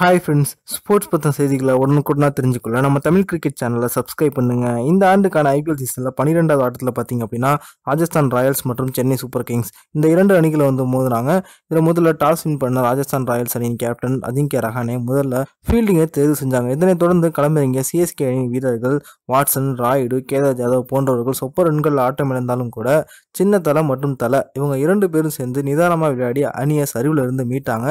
hi friends sports பற்றின செய்திகளை உடனுக்குடனா தெரிஞ்சுக்கொள்ள நம்ம தமிழ் கிரிக்கெட் சேனலை சப்ஸ்கிரைப் பண்ணுங்கள் இந்த ஆண்டுக்கான ஐபிஎல் சீசனில் பன்னிரெண்டாவது ஆட்டத்தில் பார்த்தீங்க அப்படின்னா ராஜஸ்தான் ராயல்ஸ் மற்றும் சென்னை சூப்பர் கிங்ஸ் இந்த இரண்டு அணிகளை வந்து மோதுனாங்க இதில் முதல்ல டாஸ் வின் பண்ண ராஜஸ்தான் ராயல்ஸ் அணியின் கேப்டன் அஜிங்கே ரஹானே முதல்ல ஃபீல்டிங்கை தேர்வு செஞ்சாங்க இதனைத் தொடர்ந்து களமிறங்கிய சிஎஸ்கே அணி வீரர்கள் வாட்சன் ராய்டு கேதார் ஜாதவ் போன்றவர்கள் சொப்ப ரன்கள் ஆட்டம் இழந்தாலும் கூட சின்ன தலை மற்றும் தலை இவங்க இரண்டு பேரும் சேர்ந்து நிதானமாக விளையாடி அணியை சரிவில் இருந்து மீட்டாங்க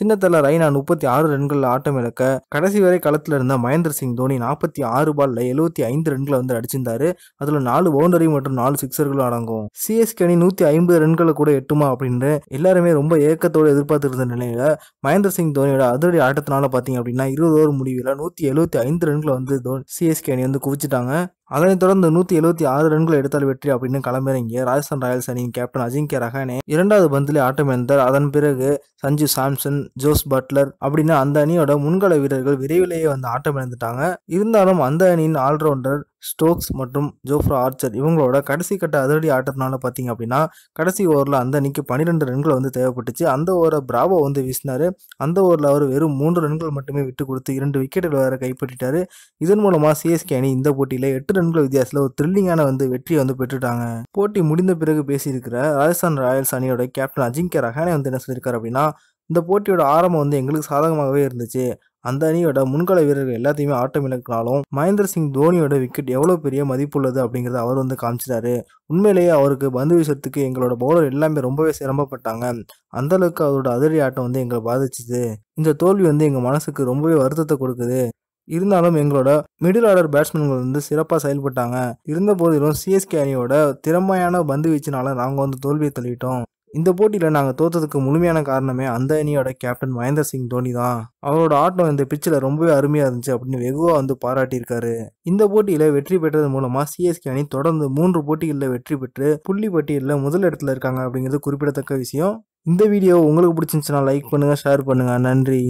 சின்ன தலை ரெய்னா முப்பத்தி ஆறு ரன்கள் ஓவரில் ஆட்டம் இழக்க கடைசி வரை களத்தில் இருந்த மகேந்திர சிங் தோனி நாற்பத்தி ஆறு பால்ல எழுபத்தி ஐந்து ரன்களை வந்து அடிச்சிருந்தாரு அதுல நாலு பவுண்டரி மற்றும் நாலு சிக்ஸர்களும் அடங்கும் சிஎஸ்கே அணி நூத்தி ஐம்பது ரன்களை கூட எட்டுமா அப்படின்னு எல்லாருமே ரொம்ப ஏக்கத்தோடு எதிர்பார்த்துருந்த நிலையில மகேந்திர சிங் தோனியோட அதிரடி ஆட்டத்தினால பாத்தீங்க அப்படின்னா இருபது ஓவர் முடிவில் நூத்தி எழுபத்தி ஐந்து ரன்களை வந்து சிஎஸ்கே அணி வந்து குவிச்சிட்டாங்க அதனைத் தொடர்ந்து நூற்றி எழுபத்தி ஆறு ரன்களை எடுத்தால் வெற்றி அப்படின்னு களமிறங்கிய ராஜஸ்தான் ராயல்ஸ் அணியின் கேப்டன் அஜிங்கிய ரஹானே இரண்டாவது பந்திலே ஆட்டமிழந்தார் அதன் பிறகு சஞ்சு சாம்சன் ஜோஸ் பட்லர் அப்படின்னு அந்த அணியோட முன்கள வீரர்கள் விரைவிலேயே வந்து ஆட்டமிழந்துட்டாங்க இருந்தாலும் அந்த அணியின் ஆல்ரவுண்டர் ஸ்டோக்ஸ் மற்றும் ஜோஃப்ரா ஆர்ச்சர் இவங்களோட கடைசி கட்ட அதிரடி ஆட்டத்தினால பார்த்தீங்க அப்படின்னா கடைசி ஓவரில் அந்த அன்னைக்கு பன்னிரெண்டு ரன்கள் வந்து தேவைப்பட்டுச்சு அந்த ஓவரை பிராவோ வந்து வீசினார் அந்த ஓவரில் அவர் வெறும் மூன்று ரன்கள் மட்டுமே விட்டு கொடுத்து இரண்டு விக்கெட்டுகள் வேறு கைப்பற்றிட்டார் இதன் மூலமாக சிஎஸ்கே அணி இந்த போட்டியில் எட்டு ரன்கள் வித்தியாசத்தில் ஒரு த்ரில்லிங்கான வந்து வெற்றியை வந்து பெற்றுட்டாங்க போட்டி முடிந்த பிறகு பேசியிருக்கிற ராஜஸ்தான் ராயல்ஸ் அணியோட கேப்டன் அஜிங்கிய ரஹானே வந்து என்ன சொல்லியிருக்காரு அப்படின்னா இந்த போட்டியோட ஆரம்பம் வந்து எங்களுக்கு சாதகமாகவே இருந்துச்சு அந்த அணியோட முன்கள வீரர்கள் எல்லாத்தையுமே ஆட்டம் இழக்கினாலும் மகேந்திர சிங் தோனியோட விக்கெட் எவ்வளோ பெரிய மதிப்புள்ளது அப்படிங்கிறத அவர் வந்து காமிச்சிட்டாரு உண்மையிலேயே அவருக்கு பந்து வீசுறதுக்கு எங்களோட பவுலர் எல்லாமே ரொம்பவே சிரமப்பட்டாங்க அந்த அளவுக்கு அவரோட அதிரடி ஆட்டம் வந்து எங்களை பாதிச்சுது இந்த தோல்வி வந்து எங்கள் மனசுக்கு ரொம்பவே வருத்தத்தை கொடுக்குது இருந்தாலும் எங்களோட மிடில் ஆர்டர் பேட்ஸ்மேன்கள் வந்து சிறப்பாக செயல்பட்டாங்க இருந்த போதிலும் சிஎஸ்கே அணியோட திறமையான பந்து வீச்சினால நாங்கள் வந்து தோல்வியை தள்ளிட்டோம் இந்த போட்டியில் நாங்கள் தோத்ததுக்கு முழுமையான காரணமே அந்த அணியோட கேப்டன் மகேந்திர சிங் தோனி தான் அவரோட ஆட்டம் இந்த பிச்சில் ரொம்பவே அருமையாக இருந்துச்சு அப்படின்னு வெகுவாக வந்து பாராட்டியிருக்காரு இந்த போட்டியில் வெற்றி பெற்றது மூலமாக சிஎஸ்கே அணி தொடர்ந்து மூன்று போட்டிகளில் வெற்றி பெற்று புள்ளி பட்டியலில் முதல் இடத்துல இருக்காங்க அப்படிங்கிறது குறிப்பிடத்தக்க விஷயம் இந்த வீடியோ உங்களுக்கு பிடிச்சிருந்துச்சுன்னா லைக் பண்ணுங்கள் ஷேர் பண்ணுங்கள் நன்றி